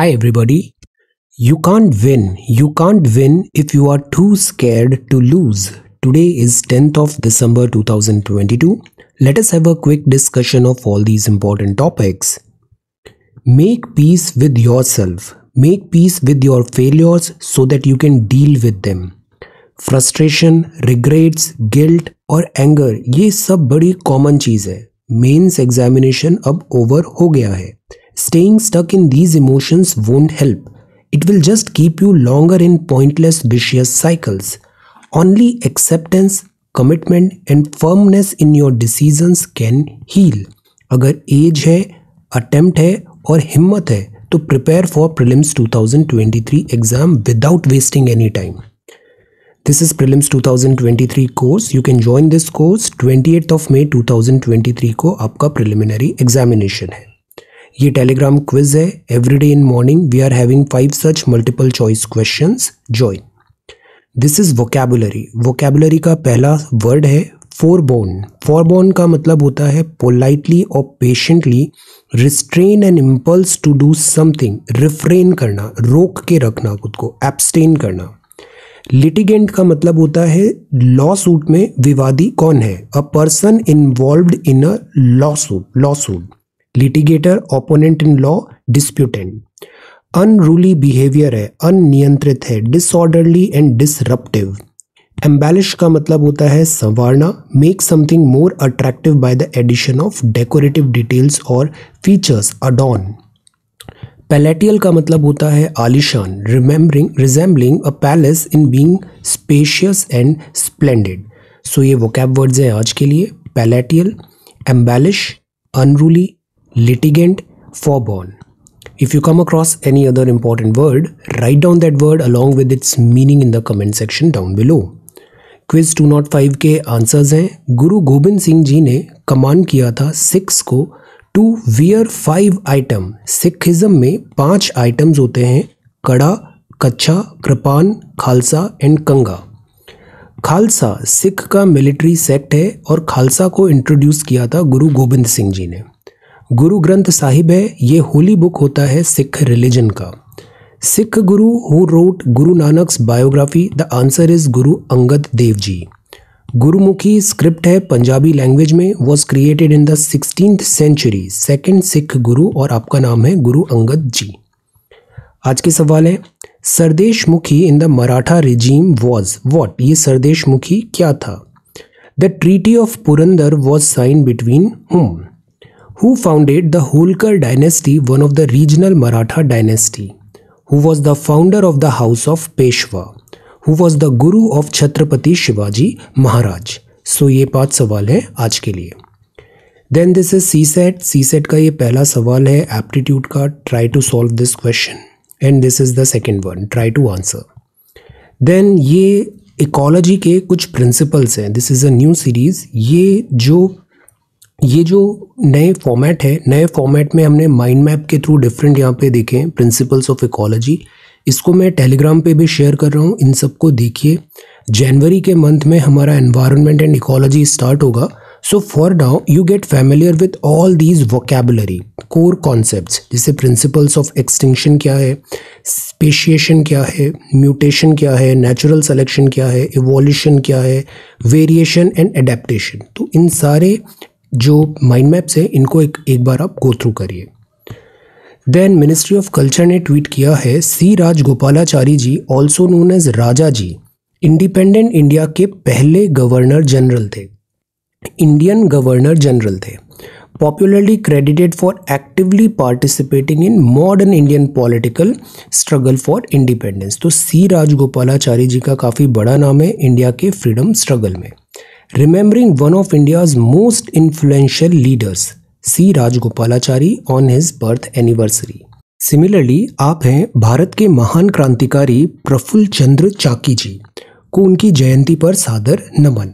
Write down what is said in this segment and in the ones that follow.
Hi, everybody. You can't win. You can't win if you are too scared to lose. Today is 10th of December 2022. Let us have a quick discussion of all these important topics. Make peace with yourself. Make peace with your failures so that you can deal with them. Frustration, regrets, guilt or anger ये सब बड़ी common चीज़ है examination examination over over हो गया Staying stuck in these emotions won't help. It will just keep you longer in pointless vicious cycles. Only acceptance, commitment and firmness in your decisions can heal. अगर age है attempt है और हिम्मत है तो prelims 2023 exam without wasting any time This is prelims 2023 course. You can join this course. 28th of May 2023 को आपका preliminary examination है ये टेलीग्राम क्विज है every day in morning we are having five such multiple choice question join this is vocabulary vocabulary का पहला word है फोरबोन फोरबोन का मतलब होता है पोलाइटली और patiently restrain an impulse to do something refrain करना रोक के रखना खुद को एब्सटेन करना लिटिगेंट का मतलब होता है लॉ सूट में विवादी कौन है a person involve in a lawsuit lawsuit litigator opponent in law disputant unruly behaviour है अनियंत्रित है डिसऑर्डरली एंड डिसरप्टिव एम्बेलिश का मतलब होता है संवारना make something more attractive by the addition of decorative details और फीचर्स अडॉन पैलेटियल का मतलब होता है आलिशान remembering resembling a palace in being spacious and splendid so ये कैब वर्ड्स हैं आज के लिए palatial embellish unruly litigant, forborn. If you come across any other important word, write down that word along with its meaning in the comment section down below. Quiz 205 के answers हैं गुरु गोबिंद सिंह जी ने कमांड किया था सिक्स को to wear five item Sikhism में पांच items होते हैं कड़ा कच्छा कृपान खालसा एंड कंगा खालसा सिख का मिलिट्री सेक्ट है और खालसा को इंट्रोड्यूस किया था गुरु गोबिंद सिंह जी ने गुरु ग्रंथ साहिब है ये होली बुक होता है सिख रिलीजन का सिख गुरु who wrote Guru Nanak's biography the answer is Guru Angad Dev ji Gurmukhi script है पंजाबी लैंग्वेज में was created in the sixteen century second Sikh Guru और आपका नाम है गुरु अंगद जी आज के सवाल है Sardeshmukhi in the Maratha regime was what ये सरदेश मुखी क्या था the treaty of Purandar was sign between whom who founded the Holkar dynasty, one of the regional Maratha dynasty, who was the founder of the house of Peshwa, who was the guru of Chhatrapati Shivaji Maharaj. so, ये पांच सवाल हैं आज के लिए then this is CSAT CSAT का ये पहला सवाल है एप्टीट्यूड का try to solve this question and this is the second one try to answer then ये इकोलॉजी के कुछ प्रिंसिपल्स हैं this is a new series ये जो ये जो नए फॉर्मेट है नए फॉर्मेट में हमने माइंड मैप के थ्रू डिफरेंट यहाँ पे देखे हैं प्रिंसिपल्स ऑफ इकोलॉजी इसको मैं टेलीग्राम पे भी शेयर कर रहा हूँ इन सबको देखिए जनवरी के मंथ में हमारा एनवायरनमेंट एंड इकोलॉजी स्टार्ट होगा so for now you get familiar with all these vocabulary core concept जैसे प्रिंसिपल्स ऑफ एक्सटिंक्शन क्या है स्पेशिएशन क्या है म्यूटेशन क्या है नेचुरल सेलेक्शन क्या है इवोल्यूशन क्या है वेरिएशन एंड एडेप्टेशन तो इन सारे जो माइंड मैप्स है इनको एक एक बार आप गो थ्रू करिए देन मिनिस्ट्री ऑफ कल्चर ने ट्वीट किया है C Rajagopalachari ji also known as Raja ji independent India के पहले गवर्नर जनरल थे इंडियन गवर्नर जनरल थे popularly credited for actively participating in modern Indian political struggle for independence तो सी राजगोपालाचारी जी का काफ़ी बड़ा नाम है इंडिया के फ्रीडम स्ट्रगल में remembering one of India's most influential leaders, C. Rajagopalachari on his birth anniversary. Similarly आप हैं भारत के महान क्रांतिकारी प्रफुल्ल चंद्र चाकी जी को उनकी जयंती पर सादर नमन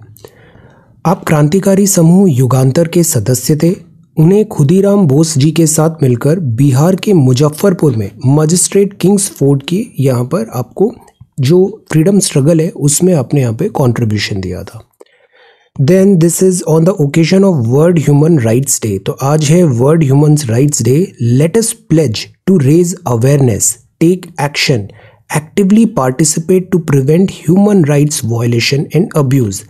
आप क्रांतिकारी समूह युगांतर के सदस्य थे उन्हें खुदीराम बोस जी के साथ मिलकर बिहार के मुजफ्फरपुर में मजिस्ट्रेट किंग्स फोर्ट की यहाँ पर आपको जो फ्रीडम स्ट्रगल है उसमें आपने यहाँ पे कंट्रीब्यूशन दिया था then this is on the occasion of world human rights day तो आज है world human rights day latest pledge to raise awareness take action actively participate to prevent human rights violation and abuse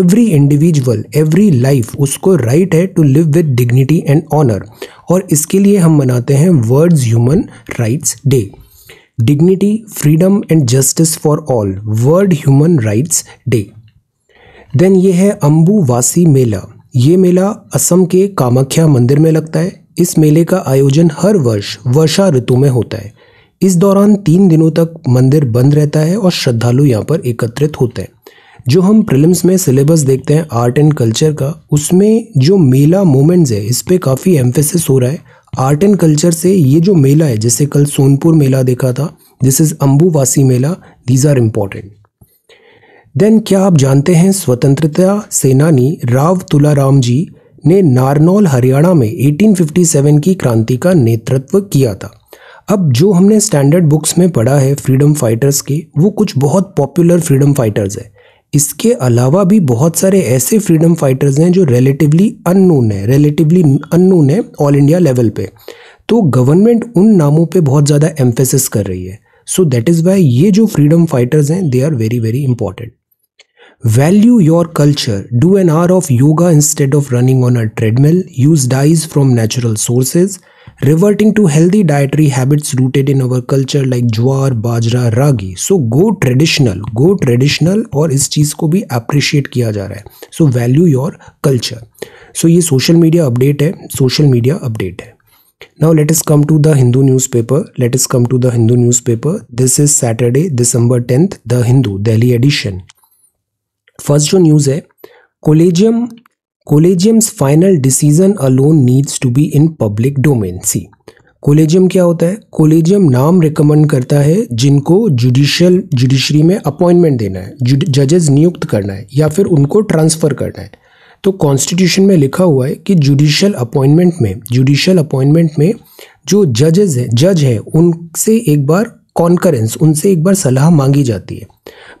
every individual every life उसको right right है to live with dignity and honour और इसके लिए हम मनाते हैं world human rights day dignity freedom and justice for all world human rights day then ये है अम्बुवासी मेला ये मेला असम के कामाख्या मंदिर में लगता है इस मेले का आयोजन हर वर्ष वर्षा ऋतु में होता है इस दौरान तीन दिनों तक मंदिर बंद रहता है और श्रद्धालु यहाँ पर एकत्रित होते हैं जो हम प्रिलिम्स में सिलेबस देखते हैं आर्ट एंड कल्चर का उसमें जो मेला मोमेंट्स है इस पर काफ़ी एम्फेसिस हो रहा है आर्ट एंड कल्चर से ये जो मेला है जैसे कल सोनपुर मेला देखा था this is Ambubachi Mela these are important then क्या आप जानते हैं स्वतंत्रता सेनानी राव तुलाराम जी ने नारनौल हरियाणा में 1857 की क्रांति का नेतृत्व किया था अब जो हमने स्टैंडर्ड बुक्स में पढ़ा है फ्रीडम फाइटर्स के वो कुछ बहुत पॉपुलर फ्रीडम फाइटर्स हैं इसके अलावा भी बहुत सारे ऐसे फ्रीडम फाइटर्स हैं जो रिलेटिवली अननोन है रिलेटिवली अननोन है ऑल इंडिया लेवल पे तो गवर्नमेंट उन नामों पे बहुत ज़्यादा एम्फेसिस कर रही है सो दैट इज़ वाई ये जो फ्रीडम फाइटर्स हैं they are very very important Value your culture. Do an hour of yoga instead of running on a treadmill. Use dyes from natural sources. Reverting to healthy dietary habits rooted in our culture like jowar bajra ragi so go traditional go traditional और इस चीज़ को भी appreciate किया जा रहा है so value your culture so ये social media update है सोशल मीडिया अपडेट है Now let us come to the Hindu newspaper. Let us come to the Hindu newspaper. This is Saturday, December 10th, the Hindu, Delhi edition. First जो news है collegium collegium's final decision alone needs to be in public domain see collegium क्या होता है collegium नाम recommend करता है जिनको judicial judiciary में अपॉइंटमेंट देना है जजेस नियुक्त करना है या फिर उनको ट्रांसफ़र करना है तो कॉन्स्टिट्यूशन में लिखा हुआ है कि जुडिशियल अपॉइंटमेंट में जुडिशियल अपॉइंटमेंट में जो जजेस हैं जज हैं उनसे एक बार कॉन्करेंस उनसे एक बार सलाह मांगी जाती है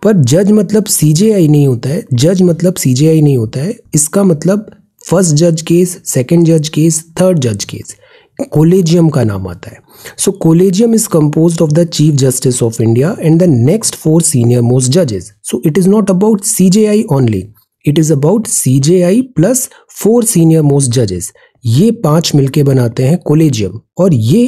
पर जज मतलब सी नहीं होता है जज मतलब सी नहीं होता है इसका मतलब फर्स्ट जज केस सेकेंड जज केस थर्ड जज केस कोलेजियम का नाम आता है सो collegium is compose of the chief justice of India and the next four senior most जजेस so it is not about C J I only it is about I plus four senior most जजेस ये पांच मिलके बनाते हैं collegium और ये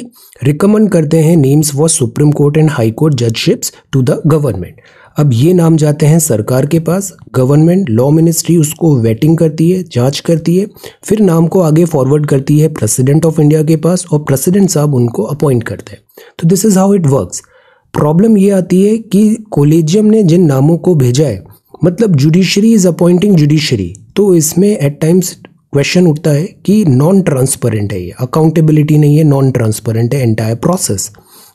recommend करते हैं names for supreme court and high court judgeships to the government अब ये नाम जाते हैं सरकार के पास गवर्नमेंट लॉ मिनिस्ट्री उसको वेटिंग करती है जांच करती है फिर नाम को आगे फॉरवर्ड करती है प्रेसिडेंट ऑफ इंडिया के पास और प्रेसिडेंट साहब उनको अपॉइंट करते हैं तो this is how it works problem ये आती है कि कोलेजियम ने जिन नामों को भेजा है मतलब जुडिशरी इज़ अपॉइंटिंग जुडिशरी तो इसमें एट टाइम्स क्वेश्चन उठता है कि नॉन ट्रांसपेरेंट है ये अकाउंटेबिलिटी नहीं है नॉन ट्रांसपेरेंट है entire process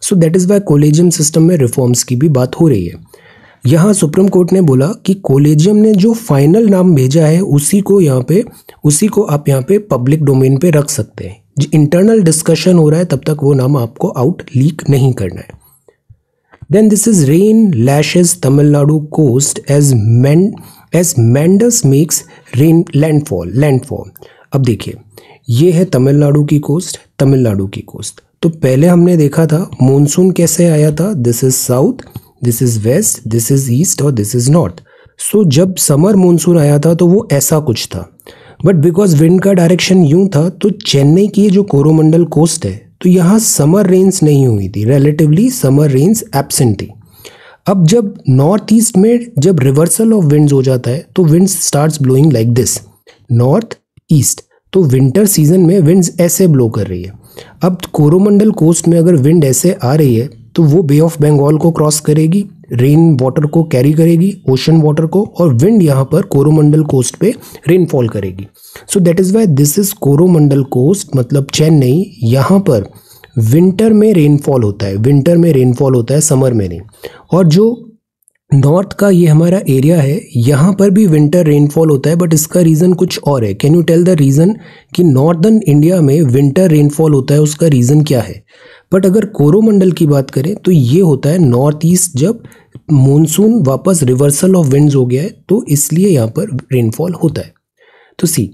so that is why collegium system में रिफॉर्म्स की भी बात हो रही है यहाँ सुप्रीम कोर्ट ने बोला कि कोलेजियम ने जो फाइनल नाम भेजा है उसी को यहाँ पे उसी को आप यहाँ पे पब्लिक डोमेन पे रख सकते हैं जो इंटरनल डिस्कशन हो रहा है तब तक वो नाम आपको आउट लीक नहीं करना है then this is rain lashes Tamil Nadu coast as मैं as Mandous makes rain landfall landfall अब देखिए ये है तमिलनाडु की कोस्ट तमिलनाडु की कोस्ट तो पहले हमने देखा था मॉनसून कैसे आया था this is south this is west this is east और दिस इज नॉर्थ सो जब समर मॉनसून आया था तो वो ऐसा कुछ था बट बिकॉज विंड का डायरेक्शन यूं था तो चेन्नई की जो कोरोमंडल कोस्ट है तो यहाँ समर रेन्स नहीं हुई थी रिलेटिवली समर रेन्स एबसेंट थी अब जब नॉर्थ ईस्ट में जब रिवर्सल ऑफ विंड्स हो जाता है तो winds starts blowing like this north east तो विंटर सीजन में विंड्स ऐसे ब्लो कर रही है अब कोरोमंडल कोस्ट में अगर विंड ऐसे आ रही है तो वो बे ऑफ बंगाल को क्रॉस करेगी रेन वाटर को कैरी करेगी ओशन वाटर को और विंड यहाँ पर कोरोमंडल कोस्ट पे रेनफॉल करेगी so that is why this is Coromandel coast मतलब चेन्नई यहाँ पर विंटर में रेनफॉल होता है विंटर में रेनफॉल होता है समर में नहीं और जो नॉर्थ का ये हमारा एरिया है यहाँ पर भी विंटर रेनफॉल होता है बट इसका रीज़न कुछ और है can you tell the reason कि नॉर्दर्न इंडिया में विंटर रेनफॉल होता है उसका रीज़न क्या है बट अगर कोरोमंडल की बात करें तो ये होता है नॉर्थ ईस्ट जब मॉनसून वापस रिवर्सल ऑफ विंड्स हो गया है तो इसलिए यहाँ पर रेनफॉल होता है तो सी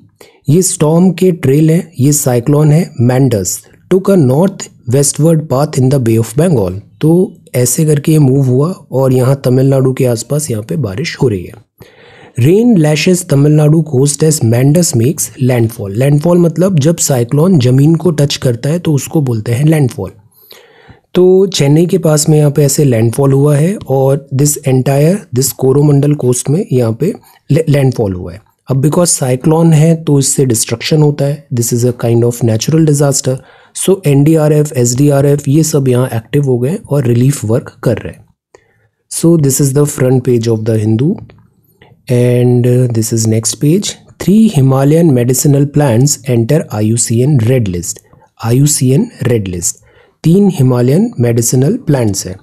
ये स्टॉम के ट्रेल हैं ये साइक्लोन है मैंडस नाटो का north westward path in the bay of Bengal तो ऐसे करके ये मूव हुआ और यहाँ तमिलनाडु के आसपास यहाँ पे बारिश हो रही है rain lashes Tamil Nadu coast as Mandous makes landfall landfall मतलब जब साइक्लोन जमीन को टच करता है तो उसको बोलते हैं लैंडफॉल तो चेन्नई के पास में यहाँ पे ऐसे लैंडफॉल हुआ है और this entire this Coromandel coast में यहाँ पे लैंडफॉल हुआ है अब बिकॉज साइक्लॉन है तो इससे डिस्ट्रक्शन होता है this is a kind of natural disaster so N D R F S D R F ये सब यहाँ एक्टिव हो गए और रिलीफ वर्क कर रहे हैं so this is the front page of the Hindu and this is next page three Himalayan medicinal plants enter IUCN red list IUCN red list तीन हिमालयन मेडिसिनल प्लांट्स हैं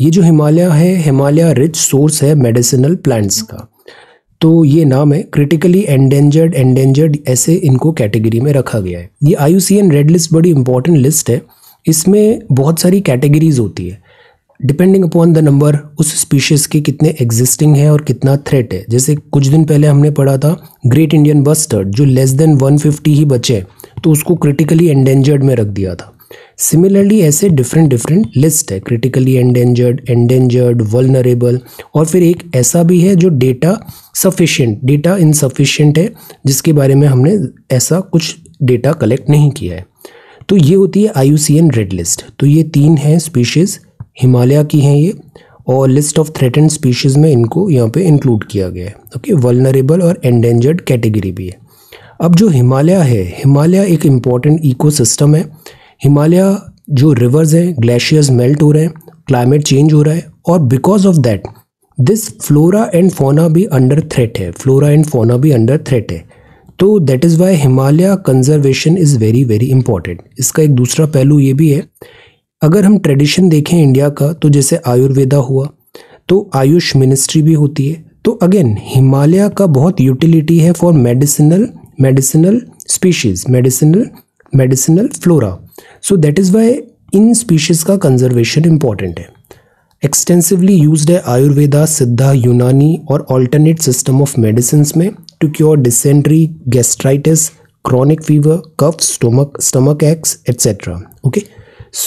ये जो हिमालय है हिमालय रिच सोर्स है मेडिसिनल प्लांट्स का तो ये नाम है क्रिटिकली एंडेंजर्ड एंडेंजर्ड ऐसे इनको कैटेगरी में रखा गया है ये आई रेड लिस्ट बड़ी इंपॉर्टेंट लिस्ट है इसमें बहुत सारी कैटेगरीज होती है डिपेंडिंग अपॉन द नंबर उस स्पीशीज़ के कितने एग्जिस्टिंग हैं और कितना थ्रेट है जैसे कुछ दिन पहले हमने पढ़ा था ग्रेट इंडियन बस्टर्ड जो लेस देन 150 ही बचे तो उसको क्रिटिकली एंडेंजर्ड में रख दिया था सिमिलरली ऐसे डिफरेंट डिफरेंट लिस्ट है क्रिटिकली एंडेंजर्ड एंडेंजर्ड वलनरेबल और फिर एक ऐसा भी है जो डेटा सफिशियंट डेटा इनसफिशेंट है जिसके बारे में हमने ऐसा कुछ डेटा कलेक्ट नहीं किया है तो ये होती है आई रेड लिस्ट तो ये तीन हैं स्पीशीज़ हिमालय की हैं ये और लिस्ट ऑफ थ्रेटेंड स्पीशीज़ में इनको यहाँ पे इंक्लूड किया गया है ओके वलनरेबल और एंडेंजर्ड कैटेगरी भी है अब जो हिमालय है हिमालय एक इम्पॉर्टेंट इकोसिस्टम है हिमालय जो रिवर्स हैं ग्लेशियर्स मेल्ट हो रहे हैं क्लाइमेट चेंज हो रहा है और because of that this flora and fauna भी अंडर थ्रेट है फ्लोरा एंड फोना भी अंडर थ्रेट है तो that is why Himalaya conservation is very very important इसका एक दूसरा पहलू ये भी है अगर हम ट्रेडिशन देखें इंडिया का तो जैसे आयुर्वेदा हुआ तो आयुष मिनिस्ट्री भी होती है तो अगेन हिमालय का बहुत यूटिलिटी है for medicinal medicinal species medicinal medicinal flora so that is why इन स्पीशीज़ का कंजर्वेशन इंपॉर्टेंट है एक्सटेंसिवली यूज है आयुर्वेदा सिद्धा यूनानी और ऑल्टरनेट सिस्टम ऑफ मेडिसिन में to cure dysentery gastritis chronic fever cough stomach stomach ex etcetera okay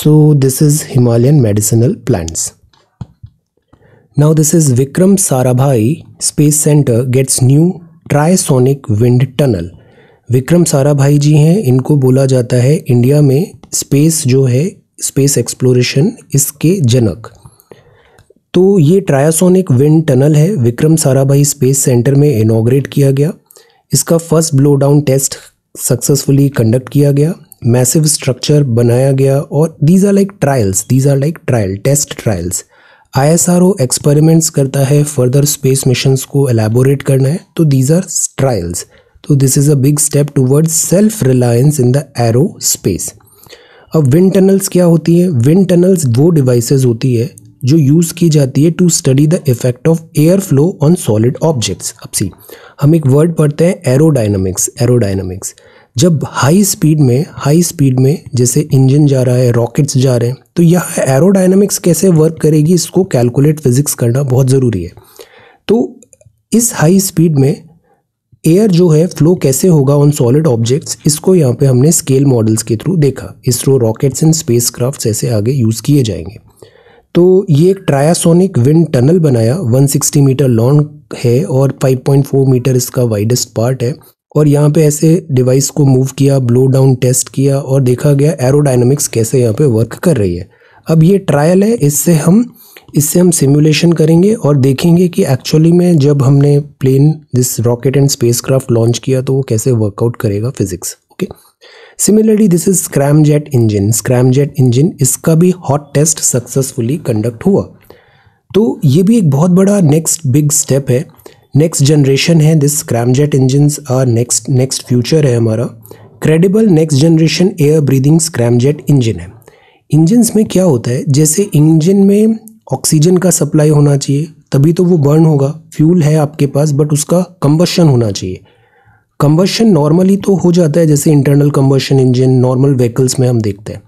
so this is Himalayan medicinal plants now this is Vikram Sarabhai space centre gets new trisonic wind tunnel Vikram Sarabhai ji हैं इनको बोला जाता है India में space जो है space exploration इसके जनक तो ये ट्रायासोनिक विंड टनल है विक्रम साराभाई स्पेस सेंटर में इनाग्रेट किया गया इसका first blow down test successfully conduct किया गया मैसिव स्ट्रक्चर बनाया गया और these are like trials these are like trial test trials I S R O experiments करता है फर्दर स्पेस मिशंस को एलेबोरेट करना है तो दीज आर ट्रायल्स तो this is a big step towards self reliance in the aerospace अब wind tunnels क्या होती हैं विंड टनल्स वो डिवाइसेस होती है जो यूज़ की जाती है to study the effect of air flow on solid objects अब सी हम एक वर्ड पढ़ते हैं एरोडाइनमिक्स एरोडाइनमिक्स जब हाई स्पीड में हाई स्पीड में जैसे इंजन जा रहा है रॉकेट्स जा रहे हैं तो यह एरोडाइनमिक्स कैसे वर्क करेगी इसको कैलकुलेट फिजिक्स करना बहुत ज़रूरी है तो इस हाई स्पीड में एयर जो है फ्लो कैसे होगा ऑन सॉलिड ऑब्जेक्ट्स इसको यहाँ पे हमने स्केल मॉडल्स के थ्रू देखा ISRO rockets and space craft ऐसे आगे यूज़ किए जाएंगे तो ये एक ट्रायासोनिक विंड टनल बनाया 160 मीटर लॉन्ग है और 5.4 मीटर इसका वाइडेस्ट पार्ट है और यहाँ पे ऐसे डिवाइस को मूव किया ब्लो डाउन टेस्ट किया और देखा गया एरोडाइनमिक्स कैसे यहाँ पे वर्क कर रही है अब ये ट्रायल है इससे हम इससे हम सिमुलेशन करेंगे और देखेंगे कि एक्चुअली में जब हमने plane this rocket and spacecraft launch किया तो वो कैसे वर्कआउट करेगा physics okay similarly this is scramjet engine scramjet engine इसका भी हॉट टेस्ट सक्सेसफुली कंडक्ट हुआ तो ये भी एक बहुत बड़ा नेक्स्ट बिग स्टेप है नेक्स्ट जनरेशन है this scramjet engines are next next future है हमारा credible next generation air breathing scramjet engine है इंजन्स में क्या होता है जैसे इंजन में ऑक्सीजन का सप्लाई होना चाहिए तभी तो वो बर्न होगा फ्यूल है आपके पास बट उसका कम्बशन होना चाहिए कम्बशन नॉर्मली तो हो जाता है जैसे internal combustion engine normal vehicles में हम देखते हैं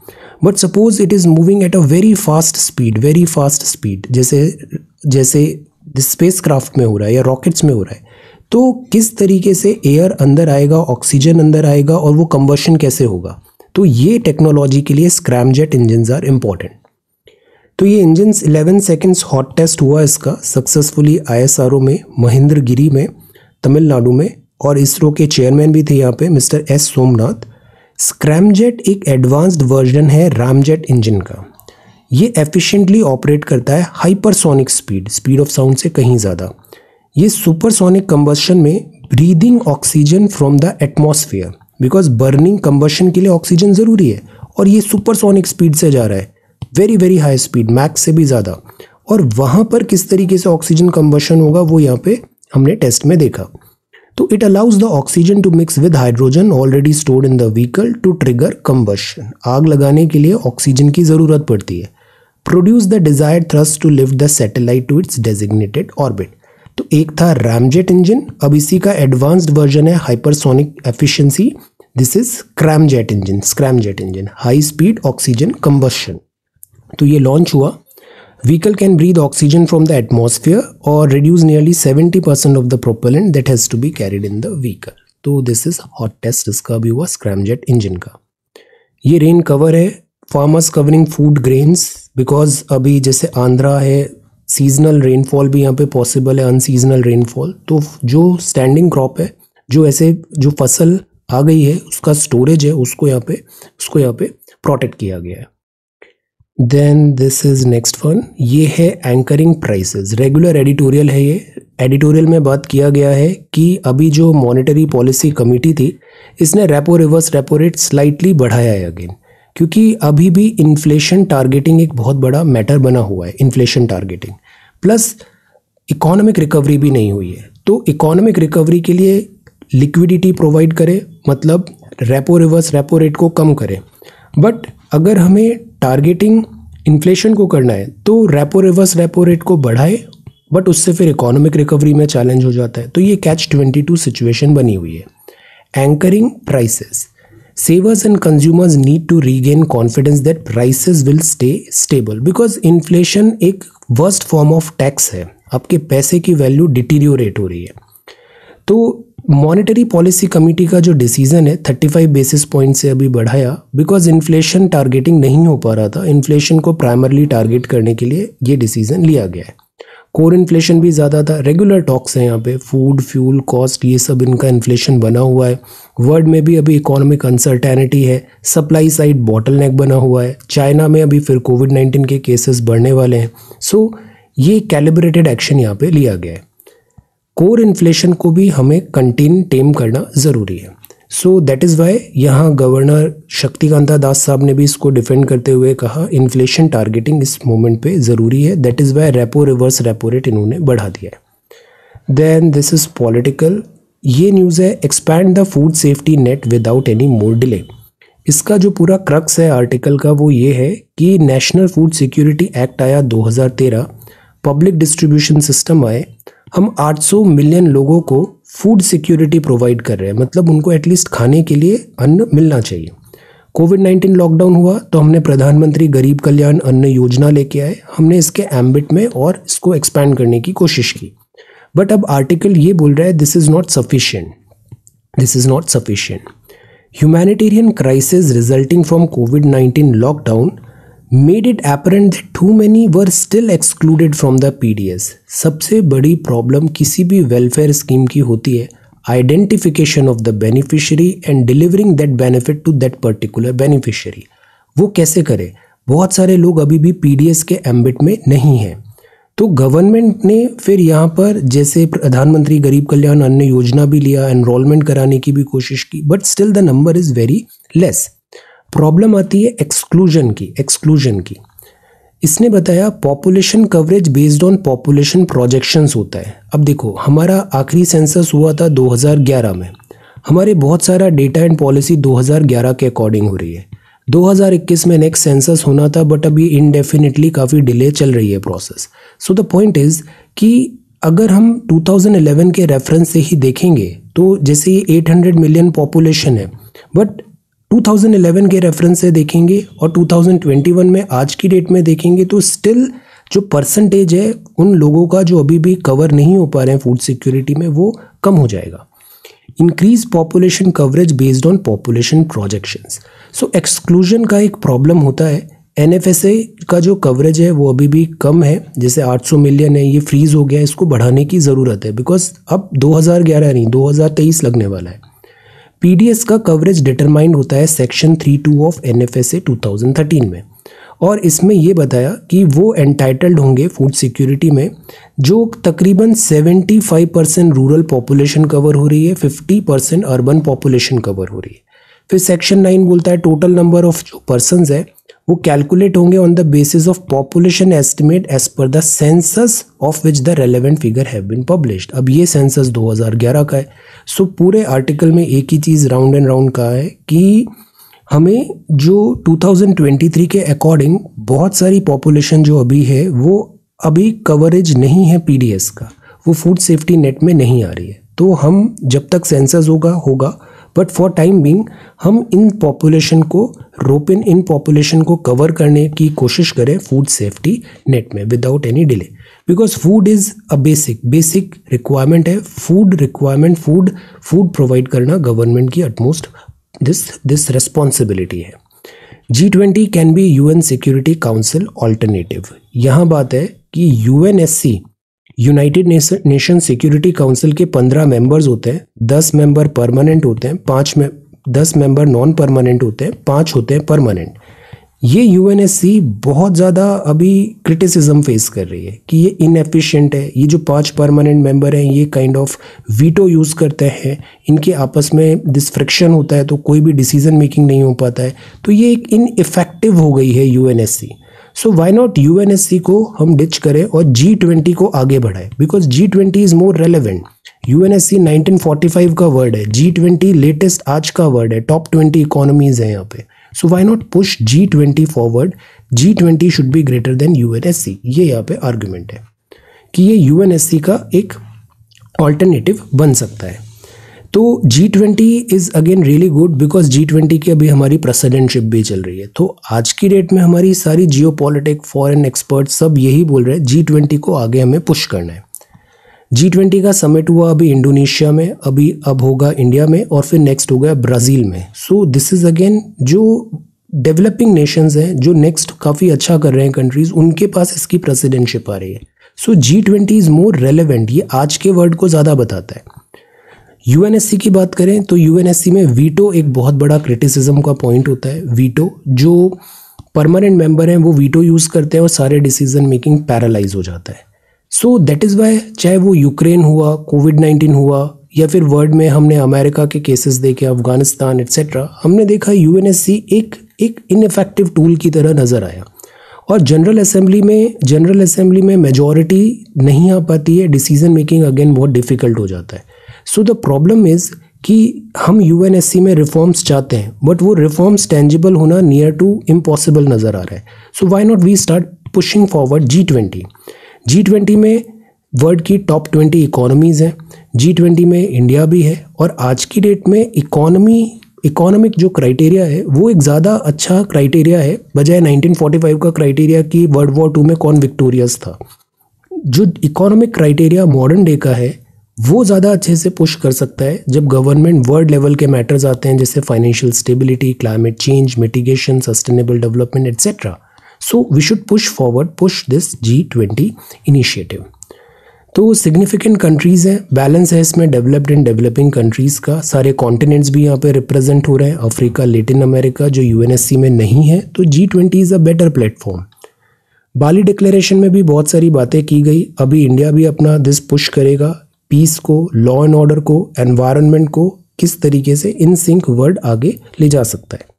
but suppose it is moving at a very fast speed very fast speed जैसे जैसे स्पेस क्राफ्ट में हो रहा है या रॉकेट्स में हो रहा है तो किस तरीके से एयर अंदर आएगा ऑक्सीजन अंदर आएगा और वो कम्बशन कैसे होगा तो ये टेक्नोलॉजी के लिए स्क्रैमजेट इंजन आर इम्पॉर्टेंट तो ये इंजन 11 सेकेंड्स हॉट टेस्ट हुआ इसका सक्सेसफुली आईएसआरओ में महेंद्र गिरी में तमिलनाडु में और इसरो के चेयरमैन भी थे यहाँ पे मिस्टर एस सोमनाथ स्क्रैमजेट एक एडवांस्ड वर्जन है रामजेट इंजन का ये एफिशिएंटली ऑपरेट करता है hypersonic speed speed of sound से कहीं ज़्यादा ये सुपरसोनिक कम्बशन में breathing oxygen from the atmosphere because burning combustion के लिए ऑक्सीजन ज़रूरी है और ये सुपरसोनिक स्पीड से जा रहा है very very high speed max से भी ज़्यादा और वहाँ पर किस तरीके से ऑक्सीजन कम्बशन होगा वो यहाँ पे हमने टेस्ट में देखा तो it allows the oxygen to mix with hydrogen already stored in the vehicle to trigger combustion आग लगाने के लिए ऑक्सीजन की ज़रूरत पड़ती है produce the desire thrust to lift the satellite to its designated orbit तो एक था रैमजेट इंजन अब इसी का एडवांस्ड वर्जन है hypersonic efficiency this is scramjet engine scramjet engine high speed oxygen combustion तो ये लॉन्च हुआ vehicle can breathe oxygen from the atmosphere और reduce nearly seventy percent of the propellant that has to be carried in the vehicle तो this is hot test इसका भी हुआ scramjet engine का ये रेन कवर है farmers covering food grains because अभी जैसे आंध्रा है सीजनल रेनफॉल भी यहाँ पे पॉसिबल है अनसीजनल रेनफॉल तो जो स्टैंडिंग क्रॉप है जो ऐसे जो फसल आ गई है उसका स्टोरेज है उसको यहाँ पे उसको यहाँ पे प्रोटेक्ट किया गया है then this is next one ये है एंकरिंग प्राइसेस रेगुलर एडिटोरियल है ये एडिटोरियल में बात किया गया है कि अभी जो मॉनेटरी पॉलिसी कमेटी थी इसने repo reverse repo rate slightly बढ़ाया है अगेन क्योंकि अभी भी इन्फ्लेशन टारगेटिंग एक बहुत बड़ा मैटर बना हुआ है inflation targeting plus economic recovery भी नहीं हुई है तो इकोनॉमिक रिकवरी के लिए लिक्विडिटी प्रोवाइड करे मतलब रेपो रिवर्स रेपो रेट को कम करे बट अगर हमें टारगेटिंग इन्फ्लेशन को करना है तो रेपो रिवर्स रेपो रेट को बढ़ाए बट उससे फिर इकोनॉमिक रिकवरी में चैलेंज हो जाता है तो ये कैच ट्वेंटी टू सिचुएशन बनी हुई है anchoring prices savers and consumers need to regain confidence that prices will stay stable because inflation एक वर्स्ट फॉर्म ऑफ टैक्स है आपके पैसे की वैल्यू डिटीरियोरेट हो रही है तो मॉनेटरी पॉलिसी कमेटी का जो डिसीजन है थर्टी फाइव बेसिस पॉइंट से अभी बढ़ाया बिकॉज इन्फ्लेशन टारगेटिंग नहीं हो पा रहा था इन्फ्लेशन को प्राइमरली टारगेट करने के लिए ये डिसीजन लिया गया है कोर इन्फ्लेशन भी ज़्यादा था रेगुलर टॉक्स हैं यहाँ पे फूड फ्यूल कॉस्ट ये सब इनका इन्फ्लेशन बना हुआ है वर्ल्ड में भी अभी इकोनॉमिक अनसर्टेनिटी है सप्लाई साइड बॉटल नेक बना हुआ है चाइना में अभी फिर कोविड नाइन्टीन के केसेस बढ़ने वाले हैं सो so, ये कैलिब्रेटेड एक्शन यहाँ पे लिया गया है कोर इन्फ्लेशन को भी हमें कंटेन टेम करना ज़रूरी है सो दैट इज़ वाई यहाँ गवर्नर शक्तिकांता दास साहब ने भी इसको डिफेंड करते हुए कहा इन्फ्लेशन टारगेटिंग इस मोमेंट पे ज़रूरी है that is why repo reverse repo rate इन्होंने बढ़ा दिया है देन दिस इज़ पॉलिटिकल ये न्यूज़ है expand the food safety net without any more delay इसका जो पूरा क्रक्स है आर्टिकल का वो ये है कि नेशनल फूड सिक्योरिटी एक्ट आया 2013 पब्लिक डिस्ट्रीब्यूशन सिस्टम आए हम 800 मिलियन लोगों को फूड सिक्योरिटी प्रोवाइड कर रहे हैं मतलब उनको एटलीस्ट खाने के लिए अन्न मिलना चाहिए कोविड नाइन्टीन लॉकडाउन हुआ तो हमने प्रधानमंत्री गरीब कल्याण अन्न योजना लेके आए हमने इसके एम्बिट में और इसको एक्सपैंड करने की कोशिश की बट अब आर्टिकल ये बोल रहा है this is not sufficient this is not sufficient humanitarian crisis resulting from covid nineteen lockdown made it apparent that too many were still excluded from the PDS सबसे बड़ी प्रॉब्लम किसी भी वेलफेयर स्कीम की होती है identification of the beneficiary and delivering that benefit to that particular beneficiary वो कैसे करें बहुत सारे लोग अभी भी पी के एम्बिट में नहीं हैं तो गवर्नमेंट ने फिर यहाँ पर जैसे प्रधानमंत्री गरीब कल्याण अन्न योजना भी लिया एनरोलमेंट कराने की भी कोशिश की but still the number is very less problem आती है एक्सक्लूजन की एक्सक्लूजन की इसने बताया population coverage based on population projections होता है अब देखो हमारा आखिरी सेंसस हुआ था 2011 में हमारे बहुत सारा डेटा एंड पॉलिसी 2011 के अकॉर्डिंग हो रही है 2021 में नेक्स्ट सेंसस होना था बट अभी इनडेफिनेटली काफ़ी डिले चल रही है process so the point is कि अगर हम 2011 के रेफरेंस से ही देखेंगे तो जैसे ये 800 मिलियन पॉपुलेशन है बट 2011 के रेफरेंस से देखेंगे और 2021 में आज की डेट में देखेंगे तो स्टिल जो परसेंटेज है उन लोगों का जो अभी भी कवर नहीं हो पा रहे हैं फूड सिक्योरिटी में वो कम हो जाएगा increase population coverage based on population projections so exclusion का एक प्रॉब्लम होता है एन का जो कवरेज है वो अभी भी कम है जैसे 800 मिलियन है ये फ्रीज़ हो गया इसको बढ़ाने की ज़रूरत है बिकॉज अब 2011 नहीं 2023 लगने वाला है पीडीएस का कवरेज डिटरमाइंड होता है section three two of N F S two thousand thirteen में और इसमें ये बताया कि वो एंटाइटल्ड होंगे फूड सिक्योरिटी में जो तकरीबन 75 परसेंट रूरल पॉपुलेशन कवर हो रही है 50 परसेंट अर्बन पॉपुलेशन कवर हो रही है फिर सेक्शन नाइन बोलता है टोटल नंबर ऑफ जो पर्सनस है वो कैलकुलेट होंगे on the basis of population estimate as per the census of which the relevant figure have been published अब ये सेंसस 2011 का है सो so, पूरे आर्टिकल में एक ही चीज़ राउंड एंड राउंड का है कि हमें जो 2023 के अकॉर्डिंग बहुत सारी पॉपुलेशन जो अभी है वो अभी कवरेज नहीं है पी का वो फूड सेफ्टी नेट में नहीं आ रही है तो हम जब तक सेंसस होगा होगा बट फॉर टाइम बिंग हम इन पॉपुलेशन को रोपिन इन इन पॉपुलेशन को कवर करने की कोशिश करें फूड सेफ्टी नेट में without any delay because food is a basic basic requirement है food requirement food food provide करना गवर्नमेंट की अटमोस्ट दिस दिस रेस्पॉन्सिबिलिटी है G twenty can be U N security council alternative यहाँ बात है कि U N S C United Nation security council के पंद्रह मेंबर्स होते हैं दस मेंबर परमानेंट होते हैं पाँच में दस मेंबर नॉन परमानेंट होते हैं पाँच होते हैं परमानेंट ये यू बहुत ज़्यादा अभी क्रिटिसिज्म फेस कर रही है कि ये इनएफिशिएंट है ये जो पांच परमानेंट मेंबर हैं ये काइंड ऑफ वीटो यूज़ करते हैं इनके आपस में डिस्फ्रिक्शन होता है तो कोई भी डिसीजन मेकिंग नहीं हो पाता है तो ये एक इनइफेक्टिव हो गई है U so why not U को हम डिच करें और जी ट्वेंटी को आगे बढ़ाएं because G twenty is more relevant U N S C nineteen forty five का वर्ड है जी ट्वेंटी लेटेस्ट आज का वर्ड है टॉप ट्वेंटी इकोनॉमीज है यहाँ पे so why not push G twenty forward G twenty should be greater than U N S C ये यहाँ पे आर्ग्यूमेंट है कि ये यू एन एस सी का एक ऑल्टरनेटिव बन सकता है तो G twenty is again really good because G twenty की अभी हमारी प्रेसिडेंटशिप भी चल रही है तो आज की डेट में हमारी सारी जियो पॉलिटिक फॉरन एक्सपर्ट सब यही बोल रहे हैं जी ट्वेंटी को आगे हमें पुश करना है जी ट्वेंटी का समिट हुआ अभी इंडोनेशिया में अभी अब होगा इंडिया में और फिर नेक्स्ट हो गया ब्राज़ील में सो दिस इज़ अगेन जो डेवलपिंग नेशंस हैं जो नेक्स्ट काफ़ी अच्छा कर रहे हैं कंट्रीज़ उनके पास इसकी प्रेसिडेंटशिप आ रही है so G twenty is more relevant ये आज के वर्ल्ड को ज़्यादा बताता है यू की बात करें तो यू में वीटो एक बहुत बड़ा क्रिटिसिज्म का पॉइंट होता है वीटो जो परमानेंट मेंबर हैं वो वीटो यूज़ करते हैं और सारे डिसीजन मेकिंग पैरालाइज हो जाता है सो दैट इज़ वाई चाहे वो यूक्रेन हुआ कोविड नाइन्टीन हुआ या फिर वर्ल्ड में हमने अमेरिका के केसेस देखे अफगानिस्तान एट्सेट्रा हमने देखा यू एक एक इनफेक्टिव टूल की तरह नज़र आया और जनरल असेंबली में जनरल असेंबली में मेजॉरिटी नहीं आ पाती है डिसीजन मेकिंग अगेन बहुत डिफ़िकल्ट हो जाता है सो द प्रॉब्लम इज़ कि हम यू में रिफॉर्म्स चाहते हैं बट वो रिफॉर्म्स टेंजिबल होना नियर टू इम्पॉसिबल नज़र आ रहा है so why not we start pushing forward G twenty G twenty में वर्ल्ड की टॉप ट्वेंटी इकोनॉमीज़ हैं जी ट्वेंटी में इंडिया भी है और आज की डेट में इकोनॉमी इकोनॉमिक जो क्राइटेरिया है वो एक ज़्यादा अच्छा क्राइटेरिया है बजाय 1945 का क्राइटेरिया कि वर्ल्ड वॉर टू में कौन विक्टोरियस था जो इकोनॉमिक क्राइटेरिया मॉडर्न डे का है वो ज़्यादा अच्छे से पुश कर सकता है जब गवर्नमेंट वर्ल्ड लेवल के मैटर्स आते हैं जैसे financial stability climate change mitigation sustainable development etcetera so we should push forward push this G twenty initiative तो सिग्निफिकेंट कंट्रीज़ हैं बैलेंस है इसमें डेवलप्ड एंड डेवलपिंग कंट्रीज़ का सारे कॉन्टिनेंट्स भी यहाँ पे रिप्रेजेंट हो रहे हैं अफ्रीका लेटिन अमेरिका जो यू में नहीं है तो G twenty is a better platform Bali declaration में भी बहुत सारी बातें की गई अभी इंडिया भी अपना दिस पुश करेगा पीस को लॉ एंड ऑर्डर को एनवायरनमेंट को किस तरीके से इन सिंक वर्ड आगे ले जा सकता है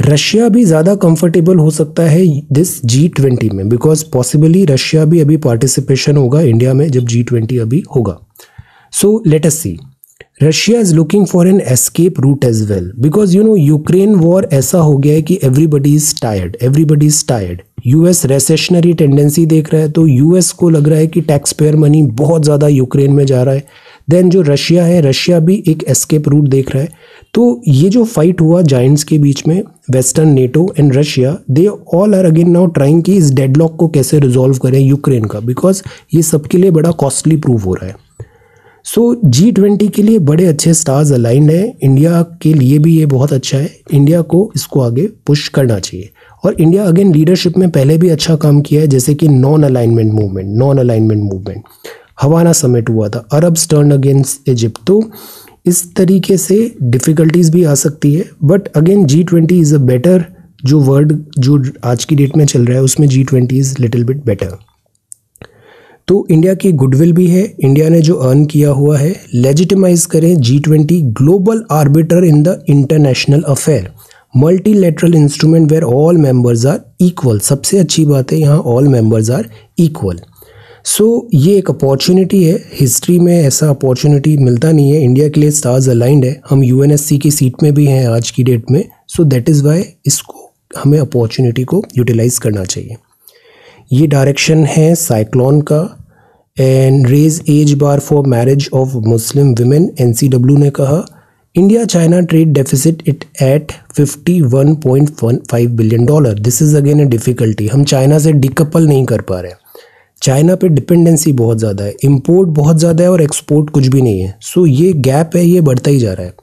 रशिया भी ज़्यादा कंफर्टेबल हो सकता है दिस जी ट्वेंटी में बिकॉज पॉसिबली रशिया भी अभी पार्टिसिपेशन होगा इंडिया में जब जी ट्वेंटी अभी होगा so let us see Russia is looking for an escape route as well because you know Ukraine war ऐसा हो गया है कि everybody is tired everybody is tired US recessionary tendency देख रहा है तो यूएस को लग रहा है कि टैक्स पेयर मनी बहुत ज़्यादा यूक्रेन में जा रहा है देन जो रशिया है रशिया भी एक एस्केप रूट देख रहा है तो ये जो फाइट हुआ जाइंट्स के बीच में western NATO and Russia they all are again now trying कि इस डेडलॉक को कैसे रिजॉल्व करें यूक्रेन का बिकॉज ये सबके लिए बड़ा कॉस्टली प्रूव हो रहा है सो जी ट्वेंटी के लिए बड़े अच्छे स्टार्स अलाइंड हैं इंडिया के लिए भी ये बहुत अच्छा है इंडिया को इसको आगे पुश करना चाहिए और इंडिया अगेन लीडरशिप में पहले भी अच्छा काम किया है जैसे कि non alignment movement non alignment movement Havana summit हुआ था अरब टर्न अगेंस्ट इजिप्ट तो इस तरीके से डिफ़िकल्टीज़ भी आ सकती है but again G twenty is a better जो वर्ड जो आज की डेट में चल रहा है उसमें G twenty is little bit better तो इंडिया की गुडविल भी है इंडिया ने जो अर्न किया हुआ है लेजिटिमाइज करें G twenty global arbiter in the international affair multilateral instrument where all members are equal सबसे अच्छी बात है यहाँ all members are equal so so, ये एक अपॉर्चुनिटी है हिस्ट्री में ऐसा अपॉर्चुनिटी मिलता नहीं है इंडिया के लिए स्टार्स अलाइंड है हम यू की सीट में भी हैं आज की डेट में सो दैट इज़ वाई इसको हमें अपॉर्चुनिटी को यूटिलाइज़ करना चाहिए ये डायरेक्शन है साइक्लोन का and raise age bar for marriage of Muslim women एन ने कहा India China trade deficit it at 51.5 billion dollar this is again a difficulty हम चाइना से डिकपल नहीं कर पा रहे चाइना पे डिपेंडेंसी बहुत ज़्यादा है इम्पोर्ट बहुत ज़्यादा है और एक्सपोर्ट कुछ भी नहीं है सो so, ये गैप है ये बढ़ता ही जा रहा है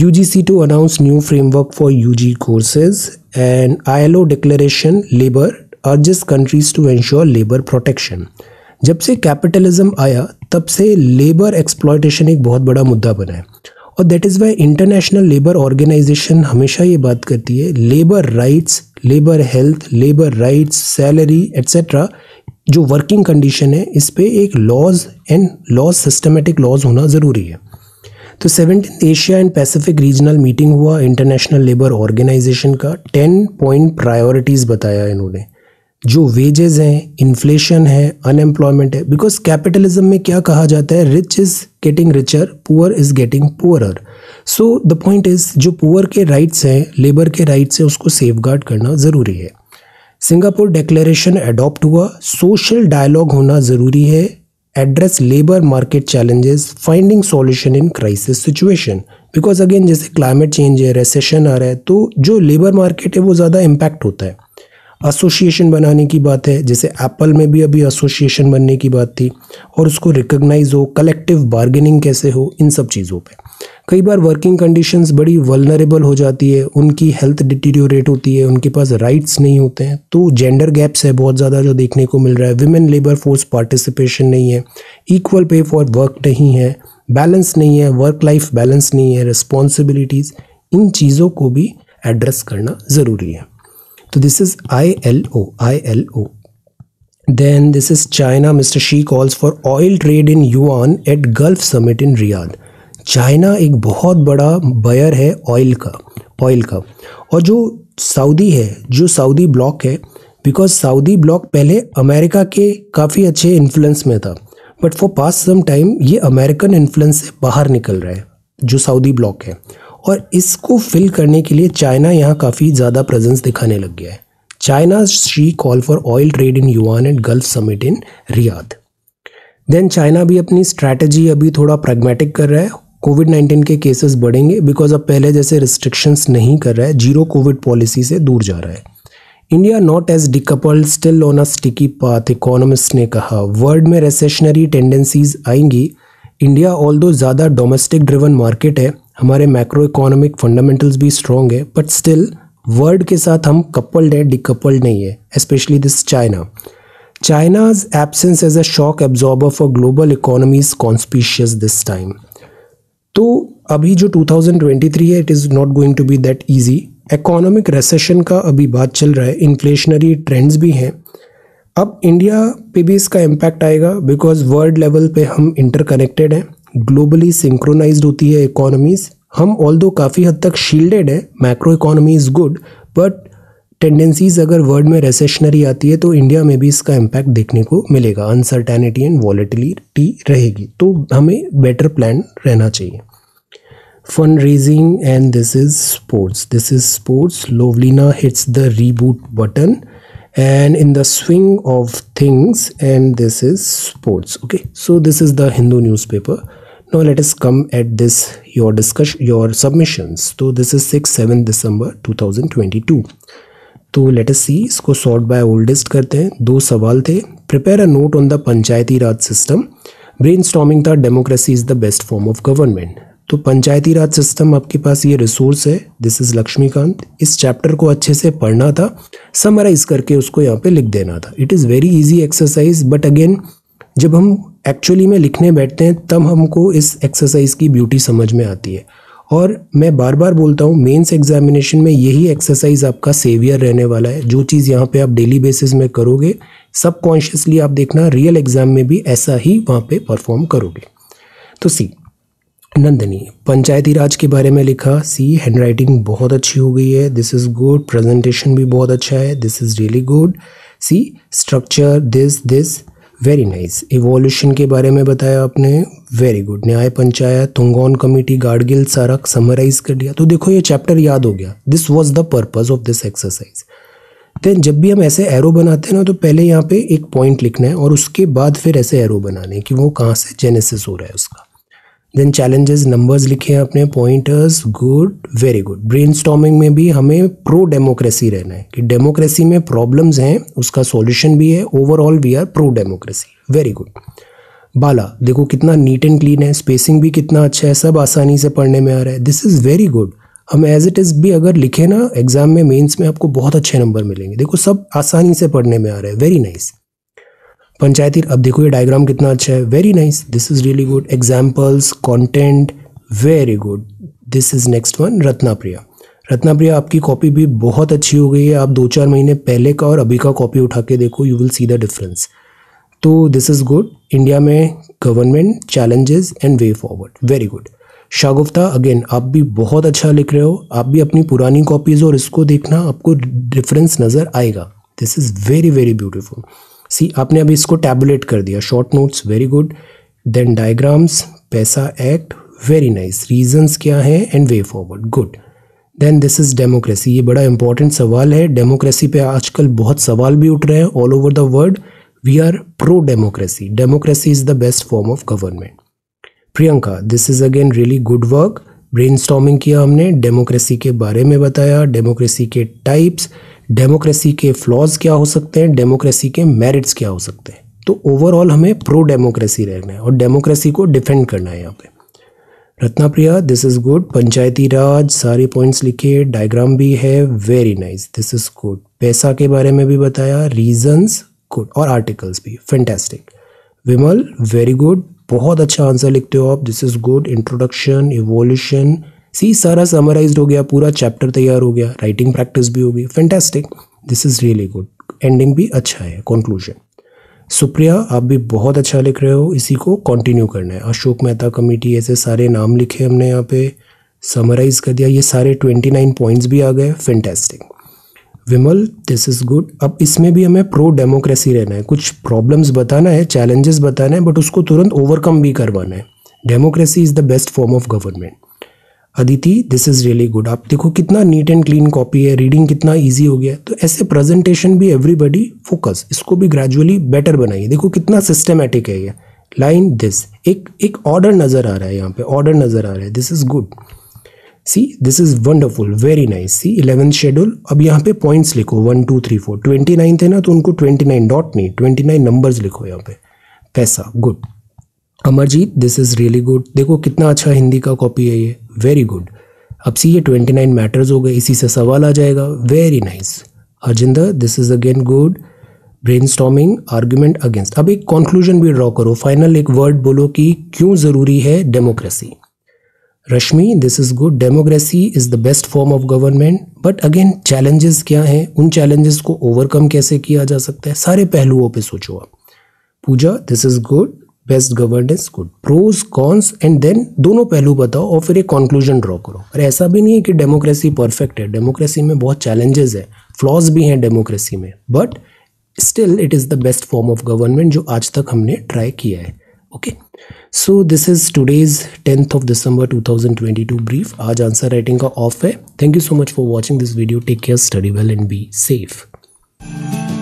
U G C to announce new framework for U G courses and I L O declaration labour urges countries to ensure labour protection जब से कैपिटलिज्म आया तब से लेबर एक्सप्लॉयटेशन एक बहुत बड़ा मुद्दा बना है और that is why international labour organisation हमेशा ये बात करती है labour rights labour health labour rights salary etcetera जो वर्किंग कंडीशन है इस पर एक laws and laws systematic laws होना ज़रूरी है तो seventeen Asia and Pacific regional meeting हुआ इंटरनेशनल लेबर ऑर्गेनाइजेशन का टेन पॉइंट प्रायोरिटीज़ बताया इन्होंने जो वेजेस हैं इन्फ्लेशन है अनएम्प्लॉयमेंट है बिकॉज कैपिटलिज्म में क्या कहा जाता है rich is getting richer poor is getting poorer so the point is जो पुअर के राइट्स हैं लेबर के राइट्स हैं उसको सेफ करना ज़रूरी है सिंगापुर डिक्लेरेशन एडॉप्ट हुआ सोशल डायलॉग होना ज़रूरी है address labour market challenges finding solution in crisis situation because again जैसे क्लाइमेट चेंज है रेसेशन आ रहा है तो जो लेबर मार्केट है वो ज़्यादा इम्पैक्ट होता है एसोसिएशन बनाने की बात है जैसे एप्पल में भी अभी एसोसिएशन बनने की बात थी और उसको रिकग्नाइज हो कलेक्टिव बार्गेनिंग कैसे हो इन सब चीज़ों पर कई बार वर्किंग कंडीशंस बड़ी वलनरेबल हो जाती है उनकी हेल्थ डिटीरियोरेट होती है उनके पास राइट्स नहीं होते हैं तो जेंडर गैप्स है बहुत ज़्यादा जो देखने को मिल रहा है विमेन लेबर फोर्स पार्टिसिपेशन नहीं है इक्वल पे फॉर वर्क नहीं है बैलेंस नहीं है वर्क लाइफ बैलेंस नहीं है रिस्पॉन्सिबिलिटीज़ इन चीज़ों को भी एड्रेस करना ज़रूरी है तो this is I L O I L O then this is China mister Xi calls for oil trade in yuan at Gulf summit in Riyadh China एक बहुत बड़ा बयर है ऑयल का ऑयल का और जो सऊदी है जो सऊदी ब्लॉक है बिकॉज सऊदी ब्लॉक पहले अमेरिका के काफ़ी अच्छे इन्फ्लुएंस में था but for past some time ये अमेरिकन इन्फ्लुएंस से बाहर निकल रहा है जो सऊदी ब्लॉक है और इसको फिल करने के लिए चाइना यहाँ काफ़ी ज़्यादा प्रेजेंस दिखाने लग गया है China Xi call for oil trade in yuan and Gulf summit in Riyadh then China भी अपनी स्ट्रैटेजी अभी थोड़ा प्रेगमेटिक कर रहा है कोविड नाइन्टीन के केसेस बढ़ेंगे बिकॉज अब पहले जैसे रिस्ट्रिक्शंस नहीं कर रहा है जीरो कोविड पॉलिसी से दूर जा रहा है India not as decouple still on a sticky path economist ने कहा वर्ल्ड में रेसेशनरी टेंडेंसीज आएंगी इंडिया ऑल दो ज़्यादा डोमेस्टिक ड्रिवन मार्केट है हमारे मैक्रो इकोनॉमिक फंडामेंटल्स भी स्ट्रॉन्ग है बट स्टिल वर्ल्ड के साथ हम कपल्ड है डिकपल्ड नहीं है specially this China China's absence as a shock absorber for global economy is conspicuous this time तो अभी जो 2023 है it is not going to be that easy economic recession का अभी बात चल रहा है इन्फ्लेशनरी ट्रेंड्स भी हैं अब इंडिया पे भी इसका इम्पैक्ट आएगा बिकॉज वर्ल्ड लेवल पे हम इंटरकनेक्टेड हैं ग्लोबली सिंक्रोनाइज्ड होती है इकोनॉमीज़ हम ऑल काफ़ी हद तक शील्डेड है macro economy is good but tendencies अगर वर्ल्ड में रेसेशनरी आती है तो इंडिया में भी इसका इम्पैक्ट देखने को मिलेगा अनसर्टेनिटी एंड वॉलेटिलिटी रहेगी तो हमें बेटर प्लान रहना चाहिए fund raising and this is sports this is sports Lovlina hits the reboot button and in the swing of things and this is sports okay so this is the Hindu newspaper now let's come at this your discuss your submissions तो this is six seven December two thousand twenty two तो let us see इसको sort by oldest करते हैं दो सवाल थे prepare a note on the Panchayati Raj system brainstorming था democracy is the best form of government तो पंचायती राज सिस्टम आपके पास ये रिसोर्स है दिस इज़ लक्ष्मीकांत इस चैप्टर को अच्छे से पढ़ना था समराइज करके उसको यहाँ पे लिख देना था it is very easy exercise but again जब हम एक्चुअली में लिखने बैठते हैं तब हमको इस एक्सरसाइज की ब्यूटी समझ में आती है और मैं बार बार बोलता हूँ मेंस एग्जामिनेशन में यही एक्सरसाइज आपका सेवियर रहने वाला है जो चीज़ यहाँ पे आप डेली बेसिस में करोगे सब कॉन्शियसली आप देखना रियल एग्ज़ाम में भी ऐसा ही वहाँ पे परफॉर्म करोगे तो सी नंदनी पंचायती राज के बारे में लिखा सी हैंड राइटिंग बहुत अच्छी हो गई है दिस इज़ गुड प्रेजेंटेशन भी बहुत अच्छा है this is really good see structure this this very nice evolution के बारे में बताया आपने very good Nyaya Panchayat Thungon committee Gadgil सारक समराइज कर दिया तो देखो ये चैप्टर याद हो गया this was the purpose of this exercise then जब भी हम ऐसे एरो बनाते हैं ना तो पहले यहाँ पे एक पॉइंट लिखना है और उसके बाद फिर ऐसे एरो बनाने कि वो कहाँ से जेनेसिस हो रहा है उसका देन चैलेंजेस नंबर्स लिखे हैं अपने pointers good very good brain में भी हमें प्रो डेमोक्रेसी रहना है कि डेमोक्रेसी में प्रॉब्लम्स हैं उसका सॉल्यूशन भी है overall we are pro democracy very good Bala देखो कितना नीट एंड क्लीन है स्पेसिंग भी कितना अच्छा है सब आसानी से पढ़ने में आ रहा है दिस इज़ वेरी गुड हम एज इट इज़ भी अगर लिखे ना एग्जाम में मेंस में आपको बहुत अच्छे नंबर मिलेंगे देखो सब आसानी से पढ़ने में आ रहा है वेरी नाइस nice. पंचायती अब देखो ये डायग्राम कितना अच्छा है very nice this is really good examples content very good this is next one Ratna Priya Ratna Priya आपकी कॉपी भी बहुत अच्छी हो गई है आप दो चार महीने पहले का और अभी का कॉपी उठा के देखो you will see the difference तो दिस इज़ गुड इंडिया में government challenges and way forward very good Shagufta again आप भी बहुत अच्छा लिख रहे हो आप भी अपनी पुरानी कॉपीज़ और इसको देखना आपको डिफरेंस नज़र आएगा this is very very beautiful see आपने अभी इसको टैबलेट कर दिया short notes very good then diagrams PESA act very nice reasons क्या हैं and way forward good then this is democracy ये बड़ा इंपॉर्टेंट सवाल है डेमोक्रेसी पे आजकल बहुत सवाल भी उठ रहे हैं all over the world we are pro democracy democracy is the best form of government Priyanka this is again really good work brain किया हमने डेमोक्रेसी के बारे में बताया डेमोक्रेसी के टाइप्स डेमोक्रेसी के फ्लॉज क्या हो सकते हैं डेमोक्रेसी के मेरिट्स क्या हो सकते हैं तो ओवरऑल हमें प्रो डेमोक्रेसी रहना है और डेमोक्रेसी को डिफेंड करना है यहाँ पे Ratna Priya this is good Panchayati Raj सारे पॉइंट्स लिखे डायग्राम भी है very nice this is good PESA के बारे में भी बताया रीजंस गुड और आर्टिकल्स भी फैंटेस्टिक विमल वेरी गुड बहुत अच्छा आंसर लिखते हो आप this is good introduction evolution see सारा समराइज हो गया पूरा चैप्टर तैयार हो गया राइटिंग प्रैक्टिस भी हो गई fantastic this is really good ending भी अच्छा है कॉन्क्लूजन सुप्रिया आप भी बहुत अच्छा लिख रहे हो इसी को कंटिन्यू करना है अशोक मेहता कमेटी ऐसे सारे नाम लिखे हमने यहाँ पे समराइज़ कर दिया ये सारे ट्वेंटी नाइन पॉइंट्स भी आ गए fantastic Vimal this is good अब इसमें भी हमें प्रो डेमोक्रेसी रहना है कुछ प्रॉब्लम्स बताना है चैलेंजेस बताना है बट उसको तुरंत ओवरकम भी करवाना है democracy is the best form of government Aditi this is really good आप देखो कितना नीट एंड क्लीन कॉपी है रीडिंग कितना ईजी हो गया है तो ऐसे प्रेजेंटेशन भी एवरीबडी फोकस इसको भी ग्रेजुअली बेटर बनाइए देखो कितना सिस्टमेटिक है ये लाइन दिस एक एक ऑर्डर नज़र आ रहा है यहाँ पे ऑर्डर नज़र आ रहा है this is good see this is wonderful very nice see eleventh schedule अब यहाँ पे पॉइंट्स लिखो one two three four twenty nine थे ना तो उनको ट्वेंटी नाइन डॉट नहीं ट्वेंटी नाइन नंबर्स लिखो यहाँ पे पैसा good Amarjeet this is really good देखो कितना अच्छा हिंदी का कॉपी है ये वेरी गुड अब सी ये ट्वेंटी नाइन मैटर्स हो गए इसी से सवाल आ जाएगा very nice Ajinder this is again good brainstorming argument against अब एक कॉन्क्लूजन भी ड्रॉ करो फाइनल एक वर्ड बोलो कि क्यों ज़रूरी है democracy Rashmi this is good democracy is the best form of government but again challenges क्या हैं उन चैलेंजेस को ओवरकम कैसे किया जा सकता है सारे पहलुओं पर सोचो आप Pooja this is good best governance good pros cons and then दोनों पहलू बताओ और फिर एक कॉन्क्लूजन ड्रॉ करो और ऐसा भी नहीं है कि डेमोक्रेसी परफेक्ट है डेमोक्रेसी में बहुत चैलेंजेस है फ्लॉज भी हैं डेमोक्रेसी में but still it is the best form of government जो आज तक हमने ट्राई किया है okay so this is today's tenth of December 2022 brief आज आंसर राइटिंग का ऑफ है thank you so much for watching this video take care study well and be safe